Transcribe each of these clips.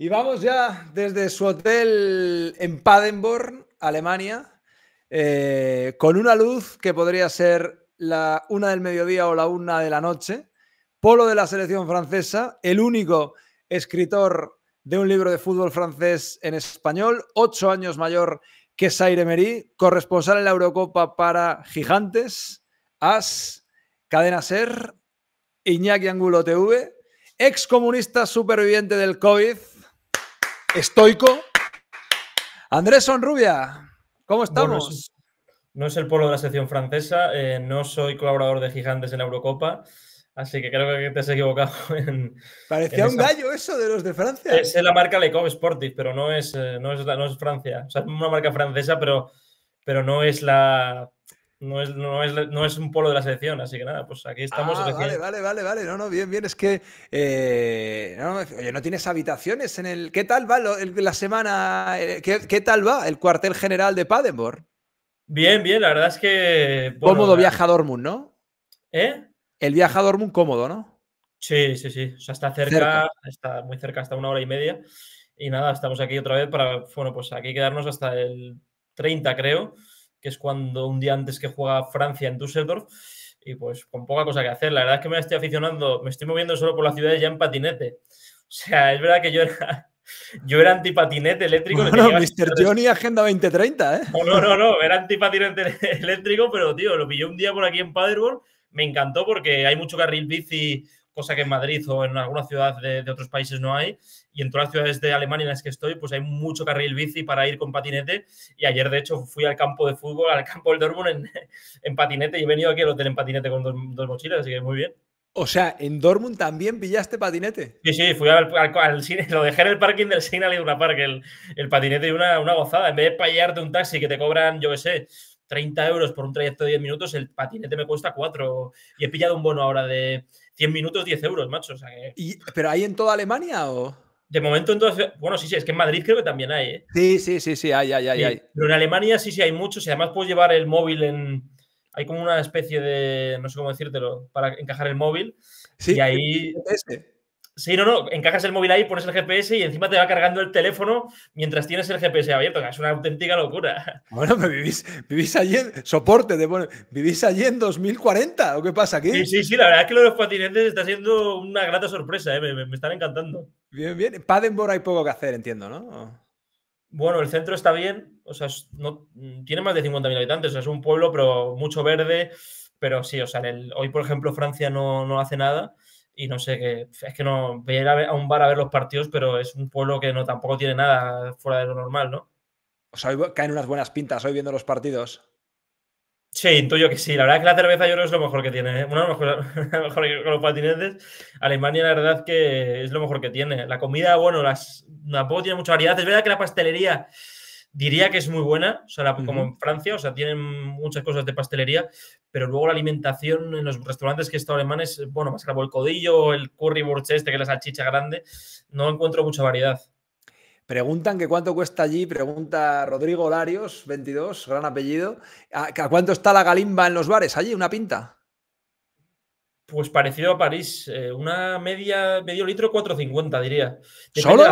Y vamos ya desde su hotel en Padenborn, Alemania, eh, con una luz que podría ser la una del mediodía o la una de la noche. Polo de la selección francesa, el único escritor de un libro de fútbol francés en español, ocho años mayor que Saire corresponsal en la Eurocopa para Gigantes, AS, Cadena Ser, Iñaki Angulo TV, excomunista superviviente del COVID, estoico. Andrés Sonrubia, ¿cómo estamos? no es el polo de la sección francesa, eh, no soy colaborador de Gigantes en la Eurocopa, así que creo que te has equivocado. Parecía un gallo eso de los de Francia. Es la marca Le Coq Sportif, pero eh, no es, Francia. O sea, es una marca francesa, pero, pero no es la no es, un polo de la selección, así que nada, pues aquí estamos. Ah, vale, vale, vale, vale, no, no, bien, bien, es que, eh, no, oye, no tienes habitaciones en el, ¿qué tal va la semana, eh, ¿Qué, tal va el cuartel general de Padenborg? Bien, bien, la verdad es que... cómodo viajador Moon, ¿no? ¿Eh? El viajador a cómodo, ¿no? Sí, sí, sí, o sea, está cerca, está muy cerca, hasta una hora y media, y nada, estamos aquí otra vez para, bueno, pues aquí quedarnos hasta el 30, creo, que es cuando un día antes que juega Francia en Düsseldorf, y pues con poca cosa que hacer. La verdad es que me estoy aficionando, me estoy moviendo solo por las ciudades ya en patinete. O sea, es verdad que yo era, yo era antipatinete eléctrico. Bueno, Mr. Johnny Agenda 2030, ¿eh? No, no, no, no, era antipatinete eléctrico, pero tío, lo pillé un día por aquí en Paderborn, me encantó porque hay mucho carril bici cosa que en Madrid o en alguna ciudad de, otros países no hay. Y en todas las ciudades de Alemania en las que estoy, pues hay mucho carril bici para ir con patinete. Y ayer, de hecho, fui al campo de fútbol, al campo del Dortmund en, patinete y he venido aquí al hotel en patinete con dos, mochilas, así que muy bien. O sea, ¿en Dortmund también pillaste patinete? Sí, sí, fui al, al, lo dejé en el parking del Signal Iduna Park, el, el patinete y una, una gozada. En vez de payarte un taxi que te cobran, yo qué sé, 30 euros por un trayecto de 10 minutos, el patinete me cuesta 4. Y he pillado un bono ahora de 100 minutos, 10 euros, macho. O sea que... ¿Pero hay en toda Alemania o...? De momento, entonces, bueno, sí, sí, es que en Madrid creo que también hay, ¿eh? Sí, sí, sí, sí, hay, hay, hay. Pero en Alemania sí, sí, hay muchos y además puedes llevar el móvil en... Hay como una especie de, no sé cómo decírtelo, para encajar el móvil. Sí, y ahí... Sí, no, no, encajas el móvil ahí, pones el GPS y encima te va cargando el teléfono mientras tienes el GPS abierto, es una auténtica locura. Bueno, me vivís, allí en soporte, de, vivís allí en 2040, ¿o qué pasa aquí? Sí, sí, la verdad es que lo de los patinetes está siendo una grata sorpresa, eh, me, están encantando. Bien, bien, Padenborg hay poco que hacer, entiendo, ¿no? Bueno, el centro está bien, o sea, no, tiene más de 50.000 habitantes, es un pueblo, pero mucho verde, pero sí, o sea, hoy, por ejemplo, Francia no, no hace nada y no sé qué. Es que no, voy a ir a, un bar a ver los partidos, pero es un pueblo que no tampoco tiene nada fuera de lo normal, ¿no? O sea, hoy caen unas buenas pintas hoy viendo los partidos. Sí, intuyo que sí. La verdad es que la cerveza yo creo es lo mejor que tiene. ¿eh? Bueno, lo mejores lo mejor que los patinetes. Alemania, la verdad que es lo mejor que tiene. La comida, bueno, las, tampoco tiene mucha variedad. Es verdad que la pastelería Diría que es muy buena, o como en Francia, o sea, tienen muchas cosas de pastelería, pero luego la alimentación en los restaurantes que he estado alemanes, bueno, más que el codillo, el curry este, que es la salchicha grande, no encuentro mucha variedad. Preguntan que cuánto cuesta allí, pregunta Rodrigo Larios, 22, gran apellido. ¿A, cuánto está la galimba en los bares allí? ¿Una pinta? Pues parecido a París, eh, una media, medio litro 4,50 diría. ¿Solo?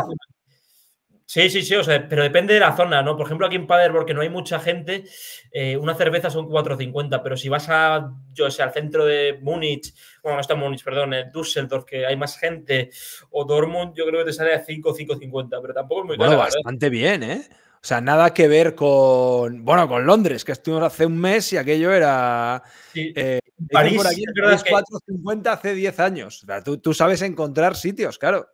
Sí, sí, sí, o sea, pero depende de la zona, ¿no? Por ejemplo, aquí en Paderborn, que no hay mucha gente, eh, una cerveza son 4.50, pero si vas a, yo sé, al centro de Múnich, bueno, no está Múnich, perdón, en Düsseldorf, que hay más gente, o Dortmund, yo creo que te sale a 5, 5.50, pero tampoco es muy caro. Bueno, ¿eh? bastante bien, ¿eh? O sea, nada que ver con, bueno, con Londres, que estuvimos hace un mes y aquello era... Eh, París, por aquí, 4.50 hace 10 años. tú sabes encontrar sitios, claro.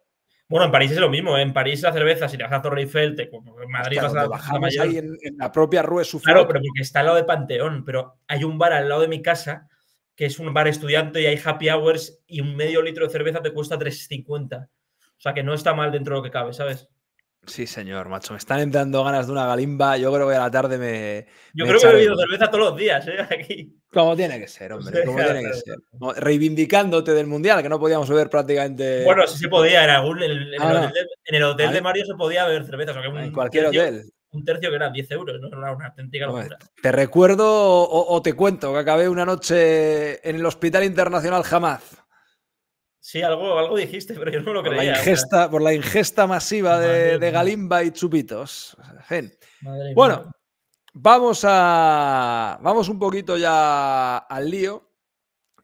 Bueno, en París es lo mismo. ¿eh? En París la cerveza, si te vas a Torre Eiffel, en Madrid vas a bajamos ahí en, en, la propia Rue Sufrida. Claro, pero porque está al lado de Panteón. Pero hay un bar al lado de mi casa que es un bar estudiante y hay happy hours y un medio litro de cerveza te cuesta 3,50. O sea que no está mal dentro de lo que cabe, ¿sabes? Sí, señor, macho. Me están entrando ganas de una galimba. Yo creo que a la tarde me. Yo creo que he bebido cerveza todos los días, ¿eh? Aquí. Como tiene que ser, hombre. como tiene que ser. Reivindicándote del mundial, que no podíamos beber prácticamente. Bueno, sí se podía. En, algún, en, ah, el, hotel, de, Mario se podía beber cervezas. Ah, en cualquier hotel. Un tercio que era 10 euros, ¿no? Era una auténtica locura. te recuerdo o, o te cuento que acabé una noche en el Hospital Internacional Jamás. Sí, algo, algo dijiste, pero yo no lo creía. La ingesta, por la ingesta masiva de, Galimba y Chupitos. bueno, vamos a. Vamos un poquito ya al lío.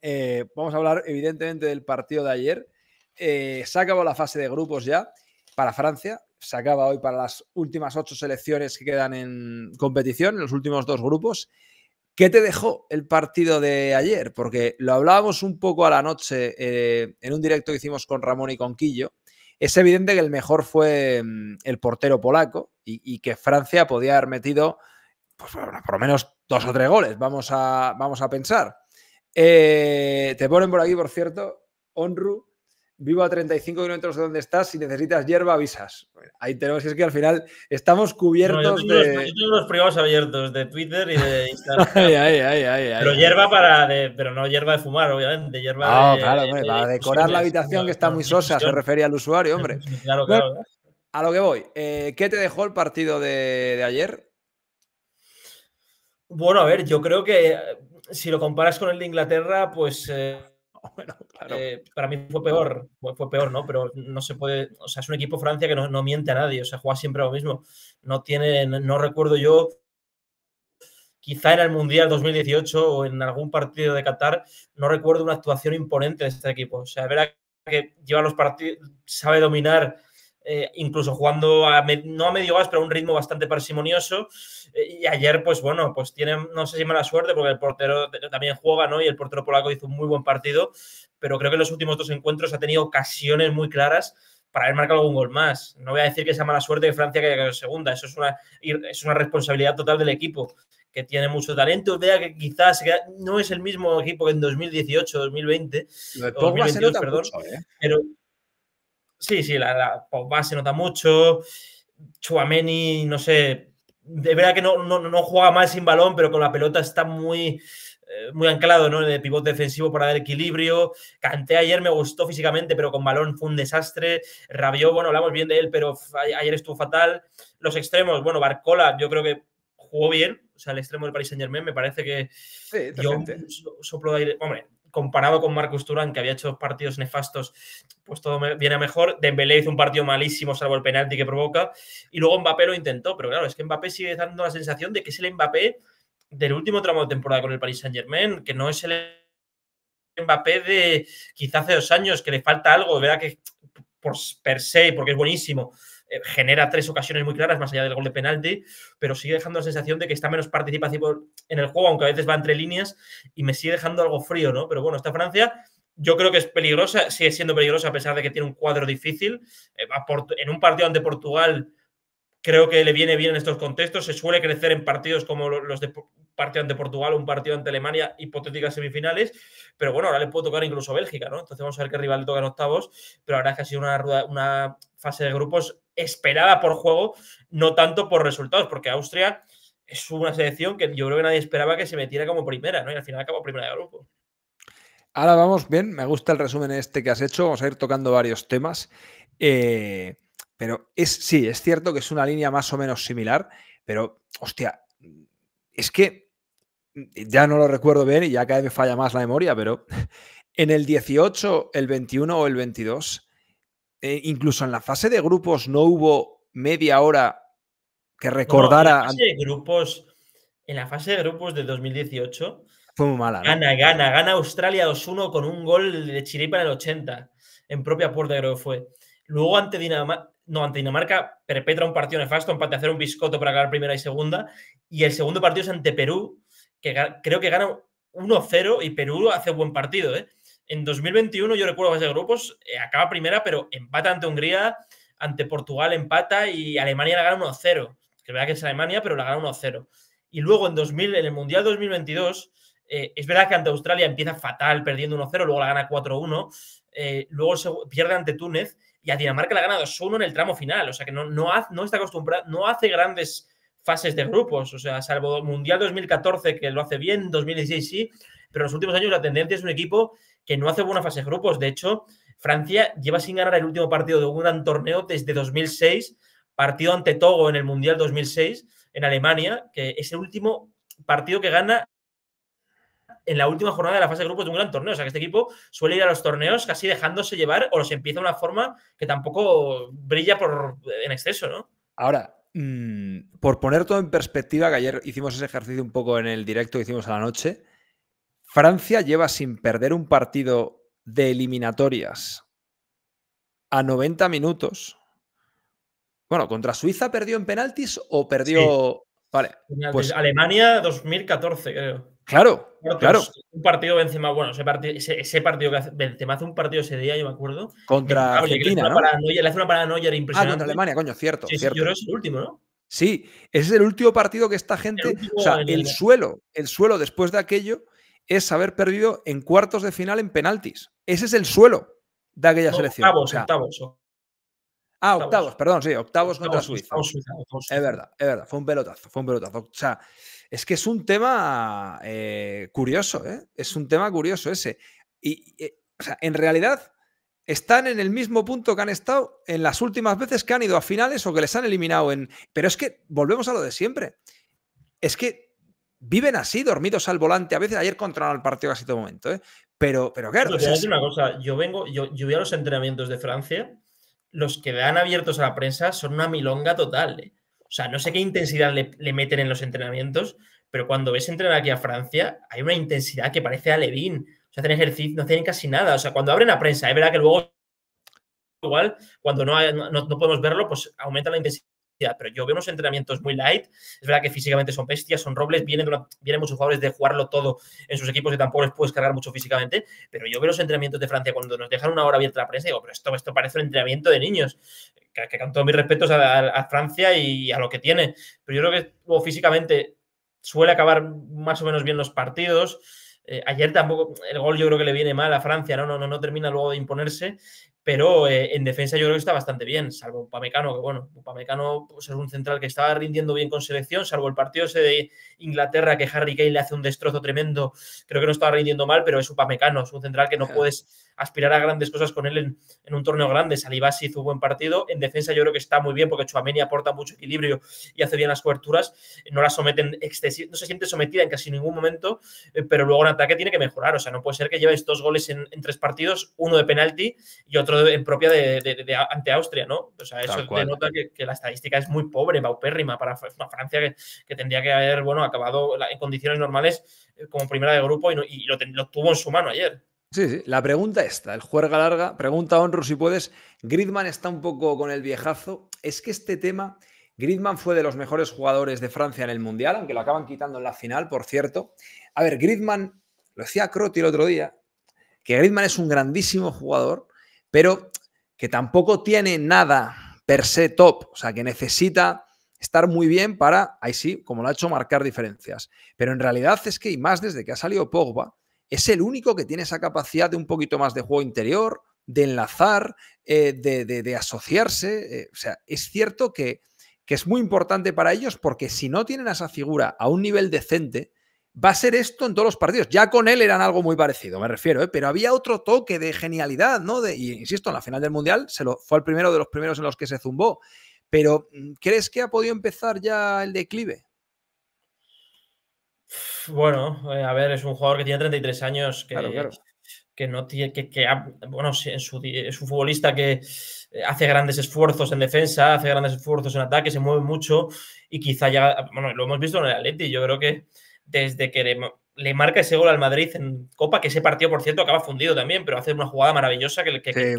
Eh, vamos a hablar, evidentemente, del partido de ayer. Eh, se acabó la fase de grupos ya para Francia. Se acaba hoy para las últimas ocho selecciones que quedan en competición, en los últimos dos grupos. ¿Qué te dejó el partido de ayer? Porque lo hablábamos un poco a la noche eh, en un directo que hicimos con Ramón y Conquillo. Es evidente que el mejor fue mm, el portero polaco y, que Francia podía haber metido pues, por lo menos dos o tres goles, vamos a, vamos a pensar. Eh, te ponen por aquí, por cierto, Onru, vivo a 35 kilómetros de donde estás, si necesitas hierba, avisas. Ahí tenemos, es que al final estamos cubiertos de... Los, los privados abiertos de Twitter y de Instagram. pero hierba para... pero no hierba de fumar, obviamente, hierba ah, para decorar la habitación que está muy sosa, se refería al usuario, hombre. Claro, claro. a lo que voy, eh, ¿qué te dejó el partido de, ayer? Bueno, a ver, yo creo que eh, si lo comparas con el de Inglaterra, pues... Eh, Eh, para mí fue peor, fue peor, ¿no? Pero no se puede, o sea, es un equipo Francia que no, miente a nadie, o sea, juega siempre lo mismo. No tiene, no, recuerdo yo, quizá en el Mundial 2018 o en algún partido de Qatar, no recuerdo una actuación imponente de este equipo. O sea, verá que lleva los partidos, sabe dominar eh, incluso jugando no a medio gas, pero a un ritmo bastante parsimonioso. Eh, y ayer, pues bueno, pues tiene no sé si mala suerte, porque el portero también juega, ¿no? Y el portero polaco hizo un muy buen partido, pero creo que en los últimos dos encuentros ha tenido ocasiones muy claras para haber marcado algún gol más. No voy a decir que sea mala suerte de Francia que haya segunda, eso es una, es una responsabilidad total del equipo, que tiene mucho talento, vea que quizás no es el mismo equipo que en 2018, 2020, 2022, perdón, ¿eh? pero Sí, sí, la, la pues, se nota mucho. Chuameni, no sé, de verdad que no, no, juega mal sin balón, pero con la pelota está muy, eh, muy anclado, ¿no? De pivote defensivo para dar equilibrio. Canté ayer, me gustó físicamente, pero con balón fue un desastre. Rabió, bueno, hablamos bien de él, pero ayer estuvo fatal. Los extremos, bueno, Barcola, yo creo que jugó bien, o sea, el extremo del Paris Saint Germain me parece que sí, soplo de aire. Hombre, comparado con Marcus Turán, que había hecho partidos nefastos, pues todo viene a mejor. Dembélé hizo un partido malísimo, salvo el penalti que provoca. Y luego Mbappé lo intentó, pero claro, es que Mbappé sigue dando la sensación de que es el Mbappé del último tramo de temporada con el Paris Saint-Germain, que no es el Mbappé de quizá hace dos años, que le falta algo, ¿verdad? Que por per se, porque es buenísimo, eh, genera tres ocasiones muy claras más allá del gol de penalti, pero sigue dejando la sensación de que está menos participativo en el juego, aunque a veces va entre líneas y me sigue dejando algo frío, ¿no? Pero bueno, esta Francia yo creo que es peligrosa, sigue siendo peligrosa a pesar de que tiene un cuadro difícil. Eh, en un partido ante Portugal creo que le viene bien en estos contextos. Se suele crecer en partidos como los de partido ante Portugal, un partido ante Alemania, hipotéticas semifinales. Pero bueno, ahora le puede tocar incluso Bélgica, ¿no? Entonces vamos a ver qué rival le toca en octavos. Pero la verdad es que ha sido una, una fase de grupos esperada por juego, no tanto por resultados, porque Austria es una selección que yo creo que nadie esperaba que se metiera como primera, ¿no? Y al final acabó primera de grupo. Ahora vamos, bien, me gusta el resumen este que has hecho, vamos a ir tocando varios temas. Eh, pero es, sí, es cierto que es una línea más o menos similar, pero hostia, es que eh, ya no lo recuerdo bien y ya cada vez me falla más la memoria, pero en el 18, el 21 o el 22, eh, incluso en la fase de grupos no hubo media hora que recordara. en, la fase de grupos, en la fase de grupos de 2018 fue muy mala. Gana, gana, gana Australia 2-1 con un gol de Chiripa en el 80, en propia puerta creo que fue. Luego ante Dinamarca, no, ante Dinamarca perpetra un partido nefasto, empate a hacer un biscoto para ganar primera y segunda. Y el segundo partido es ante Perú, que creo que gana 1-0 y Perú hace buen partido. ¿eh? En 2021, yo recuerdo que de grupos, eh, acaba primera, pero empata ante Hungría, ante Portugal empata y Alemania la gana 1-0. Que es verdad que es Alemania, pero la gana 1-0. Y luego en, 2000, en el Mundial 2022, eh, es verdad que ante Australia empieza fatal, perdiendo 1-0, luego la gana 4-1, luego se pierde ante Túnez y a Dinamarca le ha ganado solo en el tramo final. O sea que no, no, está acostumbrado, no hace grandes fases de grupos. O sea, salvo Mundial 2014, que lo hace bien, 2016 sí, pero en los últimos años la tendencia es un equipo que no hace buena fase de grupos. De hecho, Francia lleva sin ganar el último partido de un gran torneo desde 2006, partido ante Togo en el Mundial 2006 en Alemania, que es el último partido que gana en la última jornada de la fase de grupos de un gran torneo. O sea, que este equipo suele ir a los torneos casi dejándose llevar o los empieza de una forma que tampoco brilla en exceso, ¿no? Ahora, mm, por poner todo en perspectiva, que ayer hicimos ese ejercicio un poco en el directo que hicimos a la noche, Francia lleva sin perder un partido de eliminatorias a 90 minutos. Bueno, contra Suiza perdió en penaltis o perdió Vale. Pues, Alemania 2014, creo. Claro, claro. Un partido Benzema, bueno, ese, ese, partido, que hace, Benzema hace un partido ese día, yo me acuerdo. Contra Argentina, ¿no? le hace una paranoia ah, impresionante. Ah, contra Alemania, coño, cierto, sí, Yo creo es el último, ¿no? Sí, ese es el último partido que esta gente, o sea, el suelo, el suelo después de aquello es haber perdido en cuartos de final en penaltis. Ese es el suelo de aquella selección. Octavos, o Ah, octavos, perdón, sí, octavos, contra Suiza. Es verdad, es verdad, fue un pelotazo, fue un pelotazo. O sea, es que es un tema eh, curioso, ¿eh? Es un tema curioso ese. Y, eh, o sea, en realidad están en el mismo punto que han estado en las últimas veces que han ido a finales o que les han eliminado en... Pero es que volvemos a lo de siempre. Es que viven así, dormidos al volante. A veces ayer controlaron el partido casi todo momento, ¿eh? Pero, pero claro. Pero una cosa. Yo vengo, yo, yo a los entrenamientos de Francia los que dan abiertos a la prensa son una milonga total. ¿eh? O sea, no sé qué intensidad le, meten en los entrenamientos, pero cuando ves entrenar aquí a Francia, hay una intensidad que parece a Levin. O sea, hacen ejercicio, no hacen casi nada. O sea, cuando abren la prensa, es ¿eh? verdad que luego, igual, cuando no, no podemos verlo, pues aumenta la intensidad pero yo veo unos entrenamientos muy light. Es verdad que físicamente son bestias, son robles, vienen, muchos jugadores de jugarlo todo en sus equipos y tampoco les puedes cargar mucho físicamente, pero yo veo los entrenamientos de Francia cuando nos dejan una hora abierta la prensa digo, pero esto, esto parece un entrenamiento de niños. Que, que con mis respetos a, Francia y a lo que tiene, pero yo creo que físicamente suele acabar más o menos bien los partidos. Eh, ayer tampoco, el gol yo creo que le viene mal a Francia, ¿no? No, no, no termina luego de imponerse pero eh, en defensa yo creo que está bastante bien, salvo pamecano que bueno, Upamecano pamecano pues, es un central que estaba rindiendo bien con selección, salvo el partido ese de Inglaterra que Harry Kane le hace un destrozo tremendo, creo que no estaba rindiendo mal, pero es un pamecano es un central que no puedes aspirar a grandes cosas con él en, un torneo grande. Salivasi hizo un buen partido. En defensa yo creo que está muy bien porque Chuameni aporta mucho equilibrio y hace bien las coberturas. Eh, no la someten no se siente sometida en casi ningún momento, eh, pero luego en ataque tiene que mejorar. O sea, no puede ser que lleves dos goles en, tres partidos, uno de penalti y otro en propia de, ante Austria, ¿no? O sea, eso denota que, la estadística es muy pobre, paupérrima para Francia que, tendría que haber, bueno, acabado en condiciones normales eh, como primera de grupo y, lo, tuvo en su mano ayer. Sí, sí. La pregunta está, el juerga larga. Pregunta a si puedes. Gridman está un poco con el viejazo. Es que este tema, Gridman fue de los mejores jugadores de Francia en el Mundial, aunque lo acaban quitando en la final, por cierto. A ver, Gridman, lo decía Croti el otro día, que Gridman es un grandísimo jugador, pero que tampoco tiene nada per se top. O sea, que necesita estar muy bien para, ahí sí, como lo ha hecho, marcar diferencias. Pero en realidad es que, y más desde que ha salido Pogba, es el único que tiene esa capacidad de un poquito más de juego interior, de enlazar, eh, de, asociarse. Eh, o sea, es cierto que, es muy importante para ellos porque si no tienen a esa figura a un nivel decente, va a ser esto en todos los partidos. Ya con él eran algo muy parecido, me refiero, ¿eh? pero había otro toque de genialidad, ¿no? y insisto, en la final del Mundial se lo, fue el primero de los primeros en los que se zumbó. Pero, mm, ¿crees que ha podido empezar ya el declive? Bueno, eh, a ver, es un jugador que tiene 33 años, que, que no tiene, que, bueno, es un futbolista que hace grandes esfuerzos en defensa, hace grandes esfuerzos en ataque, se mueve mucho y quizá ya, bueno, lo hemos visto en el Atleti, yo creo que desde que le, marca ese gol al Madrid en Copa, que ese partido, por cierto, acaba fundido también, pero hace una jugada maravillosa que,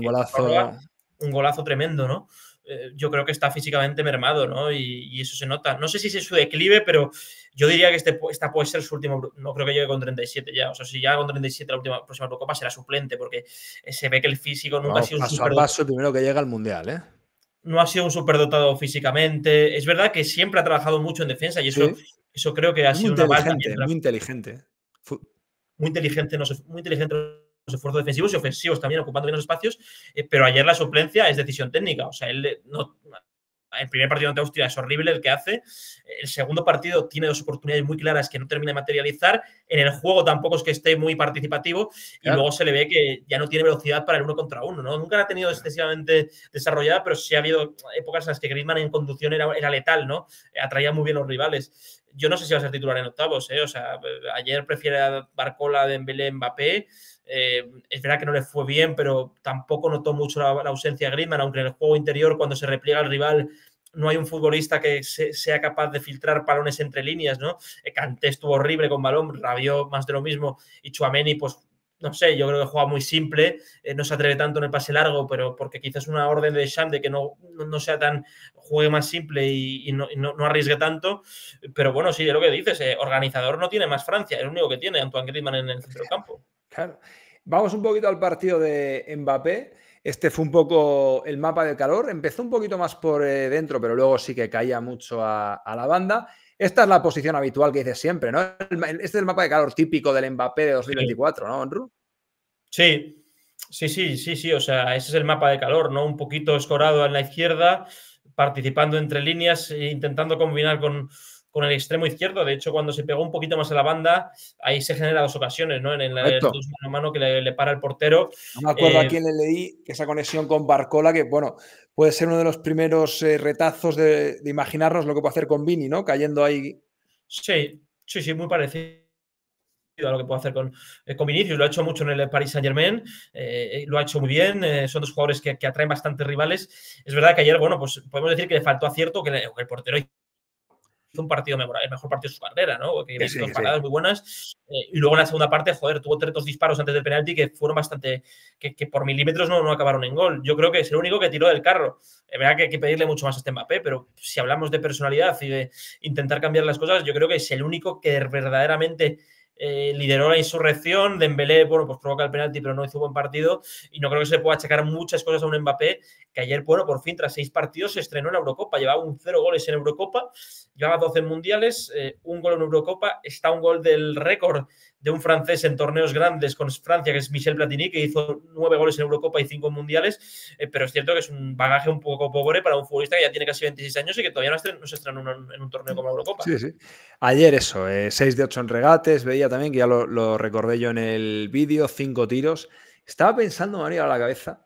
un golazo tremendo, ¿no? Eh, yo creo que está físicamente mermado, ¿no? Y, eso se nota. No sé si es su declive, pero yo diría que este, esta puede ser su último, no creo que llegue con 37 ya, o sea, si llega con 37 la última, próxima copa será suplente, porque eh, se ve que el físico nunca ha sido un super... a paso, primero que llega al Mundial, ¿eh? No ha sido un superdotado físicamente. Es verdad que siempre ha trabajado mucho en defensa y eso, eso creo que ha sido Muy inteligente, muy inteligente. Muy inteligente, no sé, muy inteligente esfuerzos defensivos y ofensivos también, ocupando bien los espacios, eh, pero ayer la suplencia es decisión técnica, o sea, él eh, no... El primer partido ante Austria es horrible el que hace. El segundo partido tiene dos oportunidades muy claras que no termina de materializar. En el juego tampoco es que esté muy participativo. Y luego se le ve que ya no tiene velocidad para el uno contra uno. ¿no? Nunca la ha tenido excesivamente desarrollada, pero sí ha habido épocas en las que Griezmann en conducción era, era letal, ¿no? Eh, atraía muy bien los rivales yo no sé si va a ser titular en octavos, ¿eh? O sea, ayer prefiere a Barcola, Dembélé, Mbappé. Eh, es verdad que no le fue bien, pero tampoco notó mucho la, ausencia de Griezmann, aunque en el juego interior, cuando se repliega el rival, no hay un futbolista que sea capaz de filtrar palones entre líneas, ¿no? Eh, Kanté estuvo horrible con balón, Rabió más de lo mismo, y Chuameni, pues no sé, yo creo que juega muy simple, eh, no se atreve tanto en el pase largo, pero porque quizás una orden de Cham de que no, sea tan, juegue más simple y, no, arriesgue tanto. Pero bueno, sí, de lo que dices, organizador no tiene más Francia, es el único que tiene Antoine Griezmann en el centro del campo. Claro. Vamos un poquito al partido de Mbappé. Este fue un poco el mapa de calor. Empezó un poquito más por eh, dentro, pero luego sí que caía mucho a, la banda. Esta es la posición habitual que dice siempre, ¿no? Este es el mapa de calor típico del Mbappé de 2024, ¿no, Sí, sí, sí, sí, sí. O sea, ese es el mapa de calor, ¿no? Un poquito escorado en la izquierda, participando entre líneas, e intentando combinar con, en el extremo izquierdo. De hecho, cuando se pegó un poquito más a la banda, ahí se genera dos ocasiones, ¿no? En el, dos mano a mano que le, para el portero. No me acuerdo a eh, quién le leí esa conexión con Barcola, que bueno, puede ser uno de los primeros eh, retazos de, de, imaginarnos lo que puede hacer con Vini, ¿no? Cayendo ahí. Sí, sí, sí, muy parecido a lo que puede hacer con, eh, con Vinicius, lo ha hecho mucho en el Paris Saint Germain, lo ha hecho muy bien, son dos jugadores que, que, atraen bastantes rivales. Es verdad que ayer, bueno, pues podemos decir que le faltó acierto, que el portero hizo un partido mejor, el mejor partido de su carrera, ¿no? Que sí, dos paradas muy buenas. Eh, y luego en la segunda parte, joder, tuvo tres disparos antes del penalti que fueron bastante. que, por milímetros no, no, acabaron en gol. Yo creo que es el único que tiró del carro. Es verdad que hay que pedirle mucho más a este Mbappé, pero si hablamos de personalidad y de intentar cambiar las cosas, yo creo que es el único que verdaderamente. Eh, lideró la insurrección, Dembélé, bueno, pues provoca el penalti, pero no hizo buen partido y no creo que se pueda achacar muchas cosas a un Mbappé que ayer, bueno, por fin, tras seis partidos se estrenó en la Eurocopa, llevaba un cero goles en Eurocopa Lleva 12 mundiales, eh, un gol en Eurocopa, está un gol del récord de un francés en torneos grandes con Francia, que es Michel Platini, que hizo nueve goles en Eurocopa y cinco mundiales, eh, pero es cierto que es un bagaje un poco pobre para un futbolista que ya tiene casi 26 años y que todavía no, se estrenó en un torneo como Eurocopa. Sí, sí. Ayer eso, 6 eh, de 8 en regates, veía también, que ya lo, lo recordé yo en el vídeo, cinco tiros. Estaba pensando, María, a la cabeza.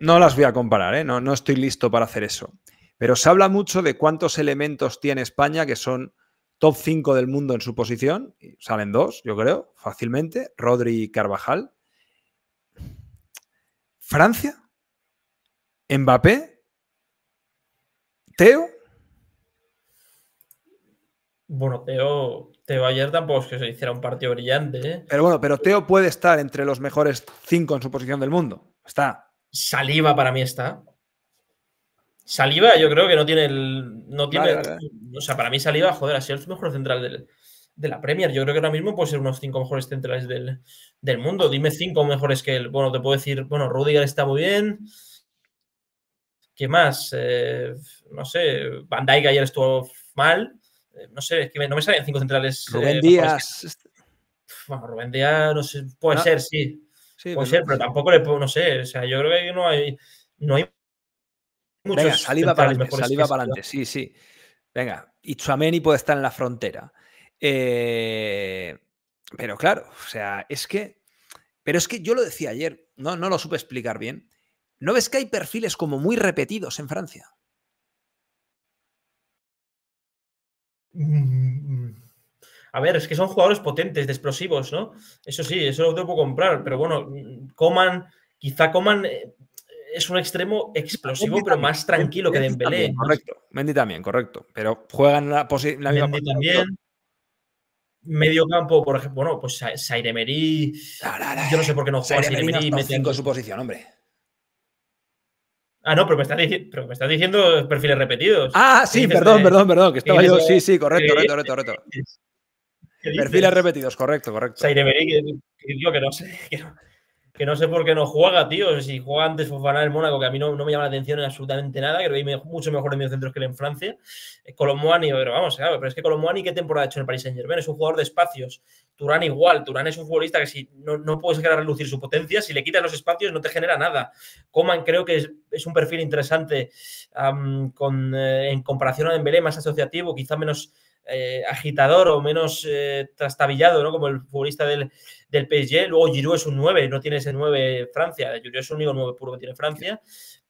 no las voy a comparar, no, no estoy listo para hacer eso pero se habla mucho de cuántos elementos tiene España que son top 5 del mundo en su posición. Salen dos, yo creo, fácilmente. Rodri y Carvajal. Francia. Mbappé. Teo. Bueno, Teo, Teo ayer tampoco es que se hiciera un partido brillante. ¿eh? Pero bueno, pero Teo puede estar entre los mejores cinco en su posición del mundo. Está. Saliva para mí está. Saliva, yo creo que no tiene el. No tiene. O sea, para mí Saliva, joder, ha sido el mejor central de la Premier. Yo creo que ahora mismo puede ser unos cinco mejores centrales del, mundo. Dime cinco mejores que él. Bueno, te puedo decir, bueno, Rudiger está muy bien. ¿Qué más? Eh, no sé, Van Dijk ayer estuvo mal. Eh, no sé, es que no me salen cinco centrales. Eh, Rubén Díaz. Bueno, Rubén Díaz, no sé, puede ser, sí. puede ser, pero tampoco le puedo, no sé. O sea, yo creo que no hay, no hay Venga, saliva para adelante, saliva para adelante, sí, sí. Venga, Itzuameni puede estar en la frontera. Eh, pero claro, o sea, es que. Pero es que yo lo decía ayer, no, no lo supe explicar bien. ¿No ves que hay perfiles como muy repetidos en Francia? Mm, mm. A ver, es que son jugadores potentes, de explosivos, ¿no? Eso sí, eso lo que comprar, pero bueno, Coman, mm, quizá Coman eh, es un extremo explosivo, pero más tranquilo que Dembélé. También, correcto, Mendy también, correcto. Pero juegan la, la misma Mendy también. Medio campo, por ejemplo, bueno, pues Mery Yo no sé por qué no juega Sairemery. No cinco en su posición, hombre. Ah, no, pero me estás, me diciendo perfiles repetidos. Ah, sí, perdón, perdón, perdón, que Sí, sí, correcto, correcto, correcto, reto. Perfiles repetidos, correcto, correcto. Sairemeri, que, que que no sé. que no sé por qué no juega, tío. Si juega antes Fofana en Mónaco, que a mí no, me llama la atención en absolutamente nada, creo que mucho mejor en medio centros que él en Francia. Eh, Colomboani, pero vamos, claro, pero es que Colomboani, ¿qué temporada ha hecho en el Paris Saint-Germain? Es un jugador de espacios. Turán igual, Turán es un futbolista que si no, puedes puedes dejar relucir su potencia, si le quitas los espacios no te genera nada. Coman creo que es, un perfil interesante eh, en comparación a Dembélé, más asociativo, quizá menos eh, agitador o menos eh, trastabillado, ¿no? Como el futbolista del, del PSG. Luego Giroud es un 9, no tiene ese 9 Francia. Giroud es el único 9 puro que tiene Francia.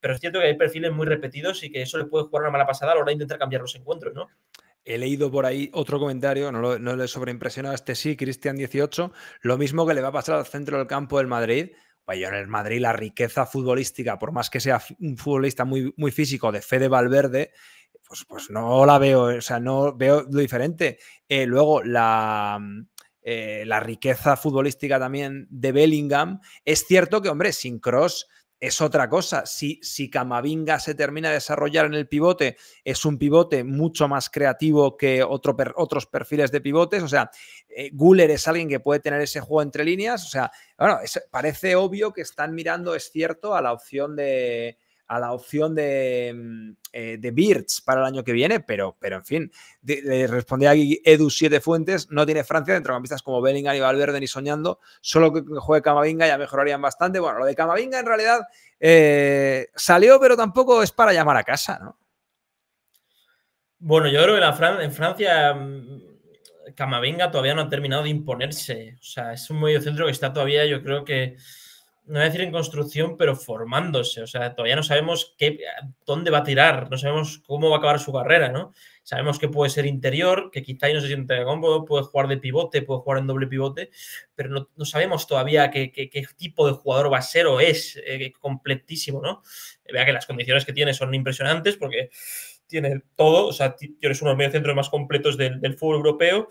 Pero es cierto que hay perfiles muy repetidos y que eso le puede jugar una mala pasada a la hora de intentar cambiar los encuentros, ¿no? He leído por ahí otro comentario, no, lo, no le sobreimpresionaba este sí, Cristian 18, lo mismo que le va a pasar al centro del campo del Madrid, en el Madrid la riqueza futbolística, por más que sea un futbolista muy, muy físico de Fede Valverde, pues, pues no la veo, eh, o sea, no veo lo diferente. Eh, luego, la, mm, eh, la riqueza futbolística también de Bellingham. Es cierto que, hombre, sin Cross es otra cosa. Si, si Camavinga se termina de desarrollar en el pivote, es un pivote mucho más creativo que otro otros perfiles de pivotes. O sea, Guler Guller es alguien que puede tener ese juego entre líneas. O sea, bueno, parece obvio que están mirando, es cierto, a la opción de, a la opción de, mm, eh, de para el año que viene, pero, pero en fin, le respondía aquí Edu Siete Fuentes, no tiene Francia, dentro campistas como Bellingham y Valverde ni soñando, solo que juegue Camavinga ya mejorarían bastante. Bueno, lo de Camavinga en realidad eh, salió, pero tampoco es para llamar a casa, ¿no? Bueno, yo creo que la en Francia mm, Camavinga todavía no ha terminado de imponerse. O sea, es un medio centro que está todavía, yo creo que no voy a decir en construcción, pero formándose. O sea, todavía no sabemos dónde va a tirar, no sabemos cómo va a acabar su carrera, ¿no? Sabemos que puede ser interior, que quizá ahí no se siente cómodo, puede jugar de pivote, puede jugar en doble pivote, pero no, sabemos todavía qué, qué, tipo de jugador va a ser o es eh, completísimo, ¿no? Vea que las condiciones que tiene son impresionantes porque tiene todo, o sea, eres uno de los mediocentros más completos del, del fútbol europeo,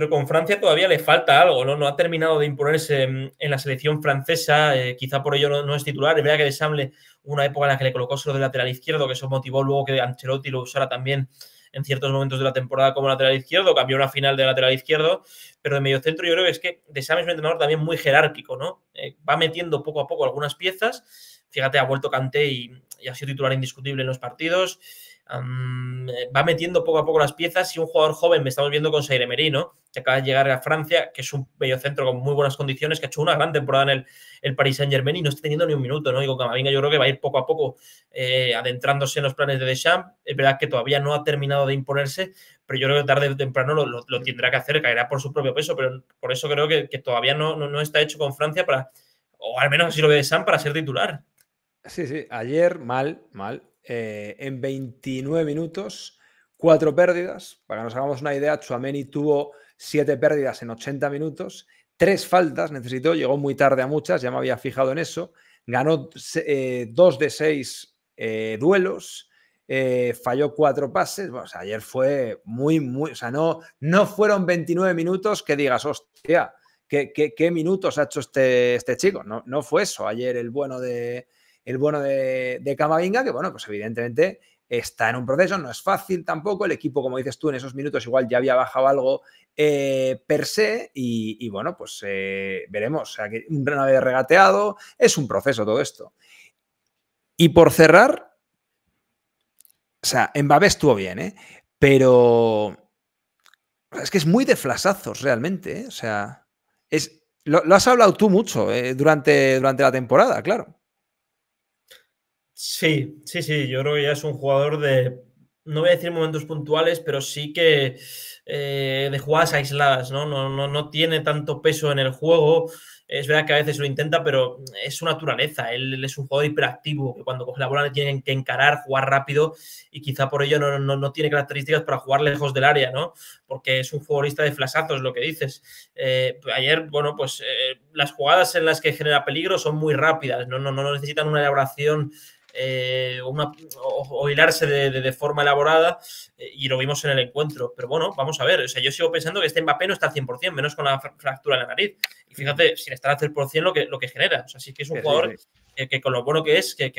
pero con Francia todavía le falta algo, ¿no? No ha terminado de imponerse mm, en, la selección francesa, eh, quizá por ello no, es titular. Es verdad que Desamble, una época en la que le colocó solo de lateral izquierdo, que eso motivó luego que Ancelotti lo usara también en ciertos momentos de la temporada como lateral izquierdo, cambió una final de lateral izquierdo, pero de medio centro yo creo que es que Desamble es un entrenador también muy jerárquico, ¿no? Eh, va metiendo poco a poco algunas piezas, fíjate, ha vuelto Canté y ha sido titular indiscutible en los partidos. Eh, va metiendo poco a poco las piezas y un jugador joven, me estamos viendo con Saire Merino, que acaba de llegar a Francia, que es un centro con muy buenas condiciones, que ha hecho una gran temporada en el, el Paris Saint-Germain y no está teniendo ni un minuto, ¿no? con Camavinga yo creo que va a ir poco a poco eh, adentrándose en los planes de Deschamps, es verdad que todavía no ha terminado de imponerse, pero yo creo que tarde o temprano lo, tendrá que hacer, caerá por su propio peso, pero por eso creo que, todavía no, está hecho con Francia para, o al menos así lo ve Deschamps, para ser titular. Sí, sí, ayer mal, mal, eh, en 29 minutos, cuatro pérdidas. Para que nos hagamos una idea, Chuameni tuvo siete pérdidas en 80 minutos, tres faltas necesitó, llegó muy tarde a muchas, ya me había fijado en eso. Ganó eh, dos de seis eh, duelos. falló cuatro pases. ayer fue muy, muy. O sea, no, no fueron 29 minutos que digas, hostia, ¿qué, qué, qué minutos ha hecho este, este chico? No, no fue eso ayer el bueno de, el bueno de, Camavinga, que bueno, pues evidentemente está en un proceso, no es fácil tampoco, el equipo, como dices tú, en esos minutos igual ya había bajado algo eh, per se y, bueno, pues eh, veremos, o sea, que una vez regateado, es un proceso todo esto. Y por cerrar, o sea, Mbappé estuvo bien, ¿eh? pero es que es muy de flasazos realmente, o sea, es, lo, lo, has hablado tú mucho durante, durante la temporada, claro. Sí, sí, sí, yo creo que ya es un jugador de, no voy a decir momentos puntuales, pero sí que eh, de jugadas aisladas, ¿no? No, ¿no? no, tiene tanto peso en el juego. Es verdad que a veces lo intenta, pero es su naturaleza. Él, es un jugador hiperactivo, que cuando coge la bola le tienen que encarar, jugar rápido y quizá por ello no, tiene características para jugar lejos del área, ¿no? Porque es un jugadorista de flasazos, lo que dices. Eh, pues ayer, bueno, pues eh, las jugadas en las que genera peligro son muy rápidas, no, no necesitan una elaboración eh, una, o, hilarse de, forma elaborada eh, y lo vimos en el encuentro. Pero bueno, vamos a ver. O yo sigo pensando que este Mbappé no está al 100%, menos con la fractura en la nariz. Y fíjate, sin estar al 100% lo que, lo que genera. O que es un jugador Que, con lo bueno que es, que,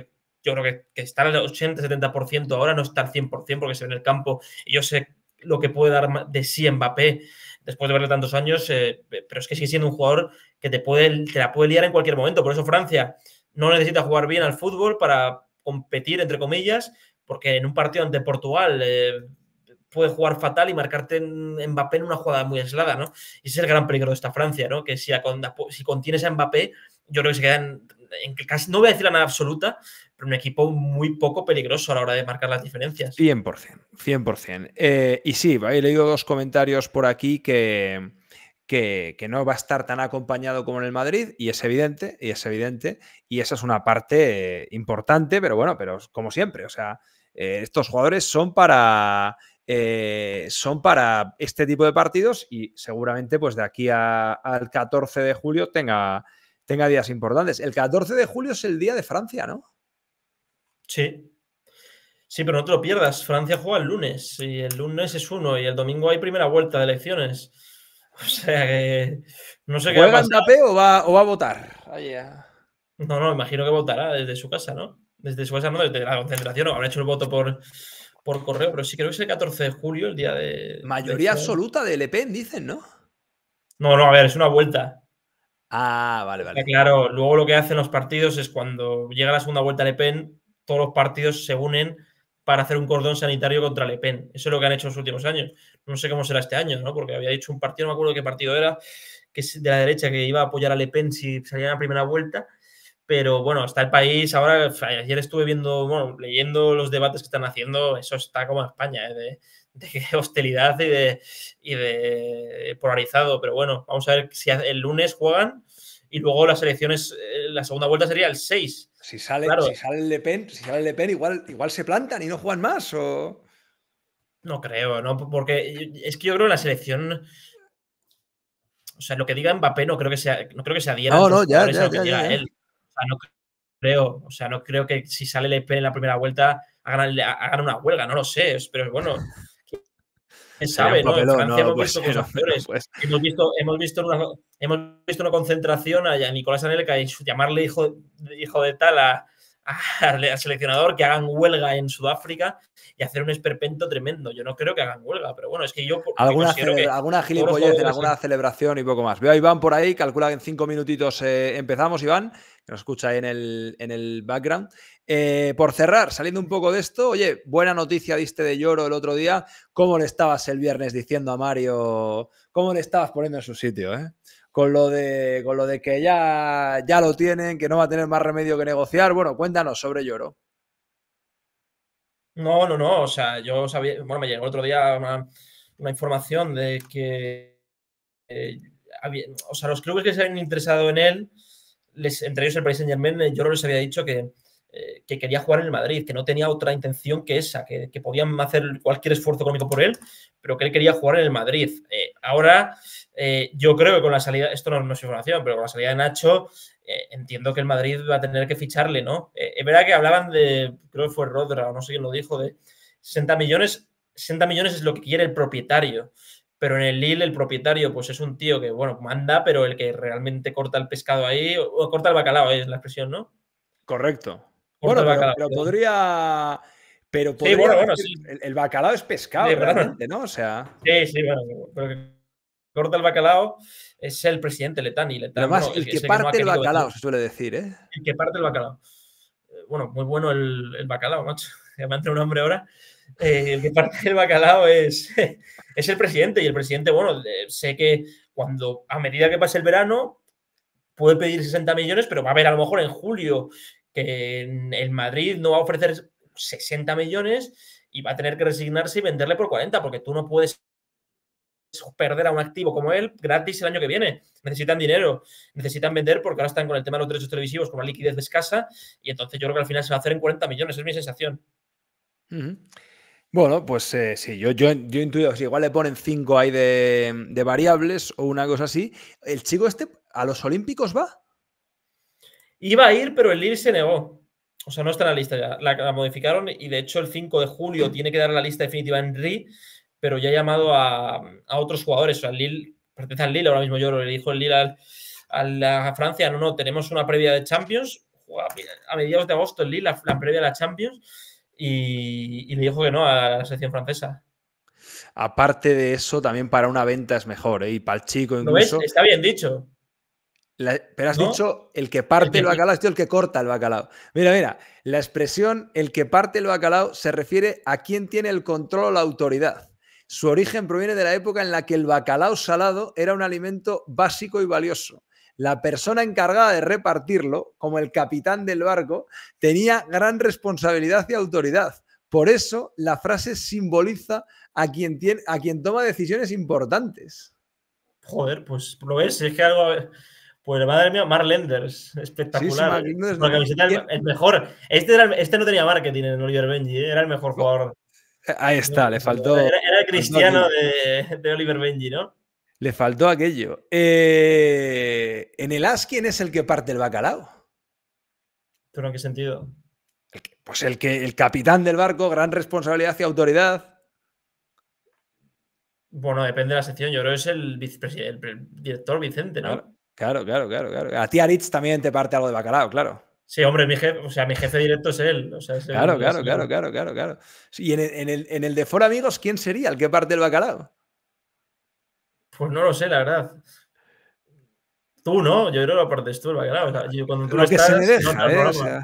yo creo que, que estar al 80-70% ahora no está al 100% porque se ve en el campo. Y yo sé lo que puede dar de sí Mbappé después de verle tantos años, eh, pero es que sigue siendo un jugador que te, puede, te la puede liar en cualquier momento. Por eso Francia no necesita jugar bien al fútbol para competir, entre comillas, porque en un partido ante Portugal eh, puede jugar fatal y marcarte en Mbappé en una jugada muy aislada, ¿no? Y ese es el gran peligro de esta Francia, ¿no? Que si, si contienes a Mbappé, yo creo que se quedan, en, casi, no voy a decir la nada absoluta, pero un equipo muy poco peligroso a la hora de marcar las diferencias. 100%, 100%. Eh, y sí, he leído dos comentarios por aquí que que, no va a estar tan acompañado como en el Madrid, y es evidente, y es evidente, y esa es una parte eh, importante, pero bueno, pero como siempre, o sea, eh, estos jugadores son para. Eh, son para este tipo de partidos y seguramente pues de aquí al 14 de julio tenga, tenga días importantes. El 14 de julio es el día de Francia, ¿no? Sí. Sí, pero no te lo pierdas. Francia juega el lunes y el lunes es uno y el domingo hay primera vuelta de elecciones. O sea que no sé qué va a pasar. o va, o va a votar? No, no, imagino que votará desde su casa, ¿no? Desde su casa, no, desde la concentración, o habrá hecho el voto por, por correo, pero sí creo que es el 14 de julio, el día de. Mayoría absoluta de Le Pen, dicen, ¿no? No, no, a ver, es una vuelta. Ah, vale, vale. Claro, luego lo que hacen los partidos es cuando llega la segunda vuelta Le Pen, todos los partidos se unen para hacer un cordón sanitario contra Le Pen. Eso es lo que han hecho los últimos años. No sé cómo será este año, ¿no? Porque había dicho un partido, no me acuerdo qué partido era, que es de la derecha, que iba a apoyar a Le Pen si salía en la primera vuelta. Pero bueno, está el país. Ahora, ayer estuve viendo, bueno, leyendo los debates que están haciendo. Eso está como España, ¿eh? de, hostilidad y de, y de polarizado. Pero bueno, vamos a ver si el lunes juegan y luego las elecciones, eh, la segunda vuelta sería el 6 si sale, claro. Le Pen, si sale Le Pen, igual, igual se plantan y no juegan más, o. No creo, no, porque es que yo creo que la selección. O sea, lo que diga Mbappé no creo que sea, no creo que se adhiera no, no, él. O sea, no creo, o sea, no creo que si sale Le Pen en la primera vuelta hagan, hagan una huelga, no lo sé, pero bueno hemos, visto hemos visto una, concentración a Nicolás Anelka y llamarle hijo, hijo de tal a, al seleccionador que hagan huelga en Sudáfrica y hacer un esperpento tremendo. Yo no creo que hagan huelga, pero bueno, es que yo. Alguna, alguna gilipollez en alguna celebración y poco más. Veo a Iván por ahí, calcula que en cinco minutitos eh, empezamos, Iván, que nos escucha ahí en el, en el background. Eh, por cerrar, saliendo un poco de esto, oye, buena noticia diste de lloro el otro día. ¿Cómo le estabas el viernes diciendo a Mario? ¿Cómo le estabas poniendo en su sitio? Eh? Con, lo de, con lo de que ya, ya lo tienen, que no va a tener más remedio que negociar. Bueno, cuéntanos sobre lloro. No, no, no. O sea, yo sabía. Bueno, me llegó el otro día una, información de que. Eh, o sea, los clubes que se habían interesado en él, les, entre ellos el Paris Saint Germain, yo les había dicho que eh, que quería jugar en el Madrid, que no tenía otra intención que esa, que, podían hacer cualquier esfuerzo económico por él, pero que él quería jugar en el Madrid. Eh, ahora, eh, yo creo que con la salida, esto no, es información, pero con la salida de Nacho, entiendo que el Madrid va a tener que ficharle, ¿no? es verdad que hablaban de, creo que fue Rodra, o no sé quién lo dijo, de 60 millones. 60 millones es lo que quiere el propietario pero en el Lille el propietario pues es un tío que, bueno, manda, pero el que realmente corta el pescado ahí, o corta el bacalao, es la expresión, ¿no? Correcto. Bueno, pero, podría. Pero bueno, el, bacalao es pescado, ¿verdad? ¿no? O sea. Sí, sí, bueno, pero que corta el bacalao es el presidente Letani. Letán, Además, el que, parte el bacalao, se suele decir, ¿eh? El que parte el bacalao. Eh, bueno, muy bueno el, bacalao, macho. Ya me entra un hombre ahora. Eh, el que parte el bacalao es, es el presidente. Y el presidente, bueno, eh, sé que cuando, a medida que pase el verano, puede pedir 60 millones, pero va a haber a lo mejor en julio que el Madrid no va a ofrecer 60 millones y va a tener que resignarse y venderle por 40, porque tú no puedes perder a un activo como él gratis el año que viene. Necesitan dinero, necesitan vender porque ahora están con el tema de los derechos televisivos con una liquidez escasa y entonces yo creo que al final se va a hacer en 40 millones, es mi sensación. Bueno, pues eh, sí, yo, yo, yo si igual le ponen cinco ahí de, de variables o una cosa así. ¿El chico este a los Olímpicos va? Iba a ir, pero el Lille se negó. O sea, no está en la lista ya. La, modificaron y de hecho el 5 de julio tiene que dar la lista definitiva en RI, pero ya ha llamado a, otros jugadores. O sea, el Lille, pertenece al Lille ahora mismo, yo le dijo el Lille a la Francia, no, no, tenemos una previa de Champions. A mediados de agosto el Lille, la, previa de la Champions, y, le dijo que no a la selección francesa. Aparte de eso, también para una venta es mejor, ¿eh? y para el chico incluso. Está bien dicho pero has dicho el que parte el, bacalao, es el que corta el bacalao. Mira, mira, la expresión el que parte el bacalao se refiere a quien tiene el control o la autoridad. Su origen proviene de la época en la que el bacalao salado era un alimento básico y valioso. La persona encargada de repartirlo, como el capitán del barco, tenía gran responsabilidad y autoridad. Por eso la frase simboliza a quien, tiene, a quien toma decisiones importantes. Joder, pues lo ves, es que algo pues madre mía, Mar Lenders, espectacular. Sí, este el, mejor. Este, no tenía marketing en Oliver Benji, ¿eh? era el mejor jugador. Eh, ahí está, le faltó. Era, el cristiano de, Oliver Benji, ¿no? Le faltó aquello. Eh, en el As, ¿quién es el que parte el bacalao? ¿Pero en qué sentido? pues el que el capitán del barco, gran responsabilidad y autoridad. Bueno, depende de la sección. Yo creo que es el, director Vicente, ¿no? Claro, claro, claro, claro. A ti Aritz también te parte algo de bacalao, claro. Sí, hombre, mi jefe, o sea, mi jefe directo es él. claro, claro, claro, claro, claro, claro, y en el, en, el, en el de For Amigos, ¿quién sería el que parte el bacalao? Pues no lo sé, la verdad. Tú, ¿no? Yo creo que lo partes tú el bacalao. O yo, cuando tú lo, que estás, no, ¿eh?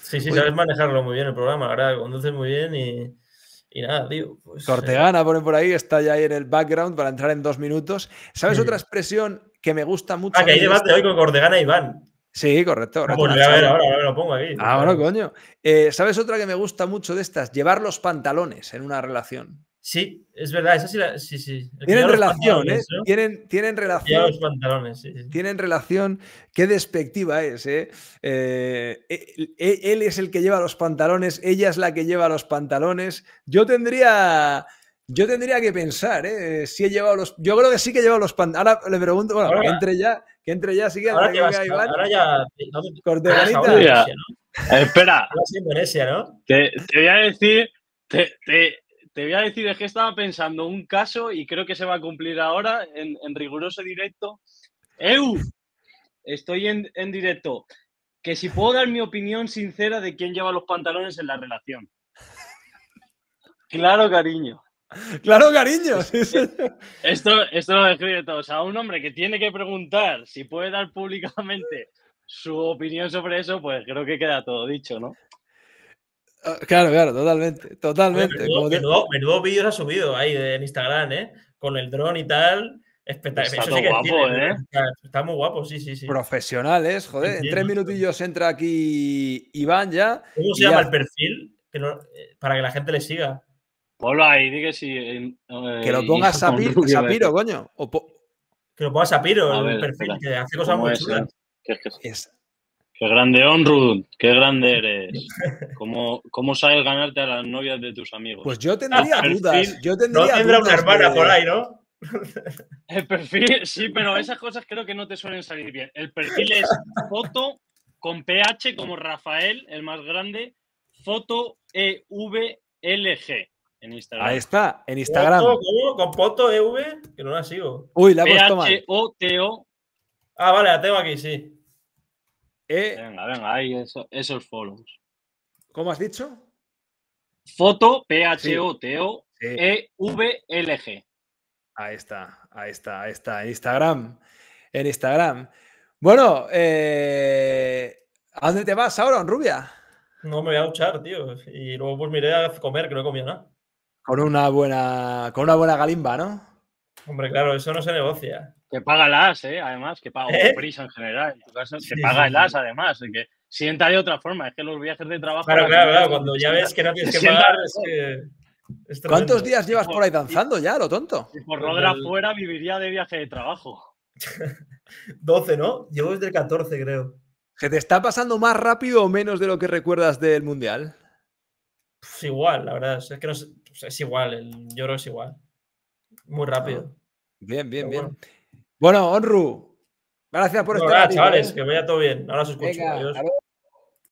Sí, sí, sabes manejarlo muy bien el programa, la verdad, conduces muy bien y... nada, tío. Pues, eh. Cortegana, pone por ahí, está ya ahí en el background para entrar en dos minutos. ¿Sabes otra expresión que me gusta ah, mucho. Ah, que hay debate hoy este. con Cordegana y e Iván. Sí, correcto. a ver, ahora, ahora lo pongo aquí. Ah, bueno, coño. Eh, ¿Sabes otra que me gusta mucho de estas? Llevar los pantalones en una relación. Sí, es verdad, sí, sí, sí. Tienen relación, ¿eh? Tienen, tienen relación. Los pantalones, sí, Tienen relación. Qué despectiva es, ¿eh? eh e, e, él, es el que lleva los pantalones, ella es la que lleva los pantalones. Yo tendría yo tendría que pensar, ¿eh? ¿eh? Si he llevado los. Yo creo que sí que he llevado los pantalones. Ahora le pregunto, bueno, que entre ya, que entre ya, sí que. Ahora, que Iván, ya. No, corte ahora ¿no? Espera. Te, voy a decir. Te, voy a decir, es que estaba pensando un caso y creo que se va a cumplir ahora en, riguroso directo. ¡Eu! Estoy en, en directo. Que si puedo dar mi opinión sincera de quién lleva los pantalones en la relación. Claro, cariño. Claro, cariño. esto, esto lo describe todo. O sea, un hombre que tiene que preguntar si puede dar públicamente su opinión sobre eso, pues creo que queda todo dicho, ¿no? Ah, claro, claro, totalmente, totalmente. Menudo, vídeo vídeos ha subido ahí en Instagram, ¿eh? Con el dron y tal. Espectacular. ¿eh? Está, muy guapo, sí, sí, sí. Profesionales, ¿eh? joder. En tres minutillos entra aquí Iván ya. ¿Cómo se llama el perfil? Eh, para que la gente le siga. Ponlo ahí, di que si eh, que lo pongas a piro coño. O que lo pongas a piro el perfil, que hace cosas muy eh? chulas. ¿Qué que grande, Onrud, qué grande eres. ¿Cómo, ¿Cómo, sabes ganarte a las novias de tus amigos? Pues yo tendría dudas. yo tendría no una hermana por ahí, ¿no? El perfil, sí, pero esas cosas creo que no te suelen salir bien. El perfil es foto con PH como Rafael, el más grande, foto e g en Ahí está, en Instagram. ¿Cómo? ¿Con foto, EV? Que no la sigo. Uy, la he puesto mal. o t o Ah, vale, la tengo aquí, sí. Eh, venga, venga, ahí esos follows. ¿Cómo has dicho? Foto p h o t o e v l g. Ahí está, ahí está, ahí está. En Instagram. En Instagram. Bueno, eh, ¿a dónde te vas ahora, Rubia? No, me voy a duchar, tío. Y luego pues miré a comer, que no he comido nada. Con una buena, con una buena galimba, ¿no? Hombre, claro, eso no se negocia. Que paga el as, ¿eh? además, que paga un ¿Eh? prisa en general. En tu caso, que paga el as, además. Que sienta de otra forma. Es que los viajes de trabajo. Claro, claro, claro. Cuando ya ves que no tienes que pagar, ¿Cuántos días llevas por, ahí danzando ya, lo tonto? Si por rodar afuera viviría de viaje de trabajo. 12, ¿no? Llevo desde el 14, creo. ¿Que te está pasando más rápido o menos de lo que recuerdas del Mundial? Pues igual, la verdad. Es que no sé, pues, es igual, el lloro es igual. Muy rápido. Bien, bien, bien. Bueno, Onru, gracias por estar. Hola, chavales, que vaya todo bien. Ahora os escucho. Adiós.